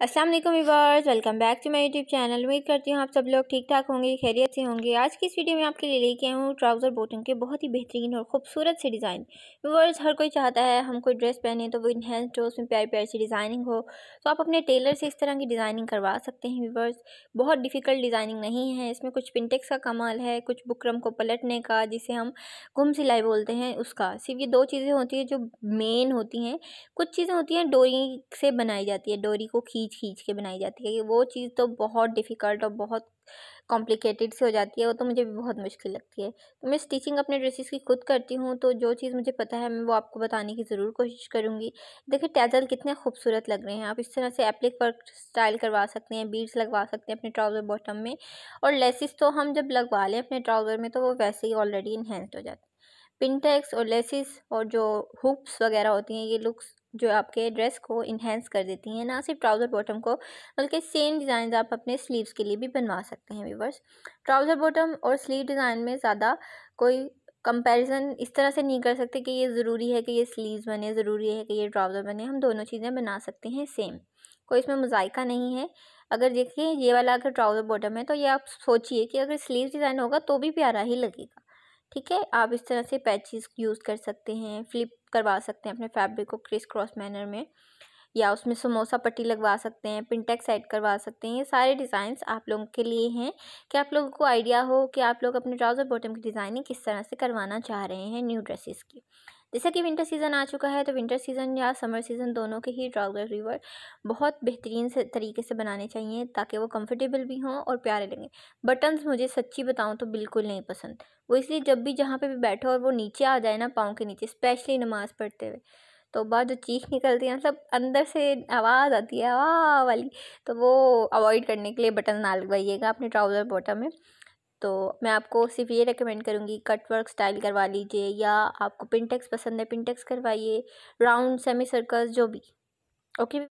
Aslam viewers welcome back to my YouTube channel उम्मीद करती हूँ आप सब लोग ठीक ठाक होंगे खैरियत से होंगे आज की इस वीडियो में आपके लिए लेके आया हूँ ट्राउज़र बॉटम के बहुत ही बेहतरीन और खूबसूरत से डिज़ाइन वीवर्स हर कोई चाहता है हम कोई ड्रेस पहने तो वो इनहेंस्ड हो उसमें प्यार प्यार सी डिज़ाइनिंग हो तो आप अपने टेलर से इस तरह की डिज़ाइनिंग करवा सकते हैं वीवर्स बहुत डिफ़िकल्ट डिज़ाइनिंग नहीं है इसमें कुछ पिंटेक्स का कमाल है कुछ बुकरम को पलटने का जिसे हम घुम सिलाई बोलते हैं उसका सिर्फ ये दो चीज़ें होती हैं जो मेन होती हैं कुछ चीज़ें होती हैं डोरी से बनाई जाती है डोरी को खींच खींच खींच के बनाई जाती है वो चीज़ तो बहुत डिफ़िकल्ट और बहुत कॉम्प्लिकेटेड सी हो जाती है वो तो मुझे भी बहुत मुश्किल लगती है तो मैं स्टिचिंग अपने ड्रेसेस की खुद करती हूँ तो जो चीज़ मुझे पता है मैं वो आपको बताने की ज़रूर कोशिश करूँगी देखिए टैजल कितने खूबसूरत लग रहे हैं आप इस तरह से एप्लिक वर्क स्टाइल करवा सकते हैं बीड्स लगवा सकते हैं अपने ट्राउज़र बॉटम में और लेसिस तो हम जब लगवा लें अपने ट्राउज़र में तो वो वैसे ही ऑलरेडी इन्हेंस्ड हो जाते हैं पिनटेक्स और लेसिस और जो हुक्स वगैरह होती हैं ये लुक्स जो आपके ड्रेस को इन्हेंस कर देती हैं ना सिर्फ ट्राउज़र बॉटम को बल्कि सेम डिज़ाइन आप अपने स्लीव्स के लिए भी बनवा सकते हैं व्यूवर्स ट्राउज़र बॉटम और स्लीव डिज़ाइन में ज़्यादा कोई कंपैरिजन इस तरह से नहीं कर सकते कि ये ज़रूरी है कि ये स्लीव्स बने ज़रूरी है कि ये ट्राउज़र बने हम दोनों चीज़ें बना सकते हैं सेम कोई इसमें मज़ायक़ा नहीं है अगर देखिए ये वाला अगर ट्राउज़र बॉटम है तो ये आप सोचिए कि अगर स्लीव डिज़ाइन होगा तो भी प्यारा ही लगेगा ठीक है आप इस तरह से पैचेस यूज़ कर सकते हैं फ्लिप करवा सकते हैं अपने फैब्रिक को क्रिस क्रॉस मैनर में या उसमें समोसा पट्टी लगवा सकते हैं पिंटेक्स ऐड करवा सकते हैं ये सारे डिज़ाइंस आप लोगों के लिए हैं कि आप लोगों को आइडिया हो कि आप लोग अपने ट्राउज़र बॉटम की डिज़ाइनिंग किस तरह से करवाना चाह रहे हैं न्यू ड्रेसेस की जैसा कि विंटर सीज़न आ चुका है तो विंटर सीज़न या समर सीज़न दोनों के ही ट्राउज़र रिवर बहुत बेहतरीन से तरीके से बनाने चाहिए ताकि वो कंफर्टेबल भी हों और प्यारे लगें बटन्स मुझे सच्ची बताऊँ तो बिल्कुल नहीं पसंद वो इसलिए जब भी जहाँ पर भी बैठो और वो नीचे आ जाए ना पाँव के नीचे स्पेशली नमाज़ पढ़ते हुए तो बाद जो चीख निकलती है मतलब अंदर से आवाज़ आती है वाह वाली तो वो अवॉइड करने के लिए बटन ना लगवाइएगा अपने ट्राउज़र बॉटम में तो मैं आपको सिर्फ ये रेकमेंड करूँगी कट वर्क स्टाइल करवा लीजिए या आपको पिनटेक्स पसंद है पिनटेक्स करवाइए राउंड सेमी सर्कल्स जो भी ओके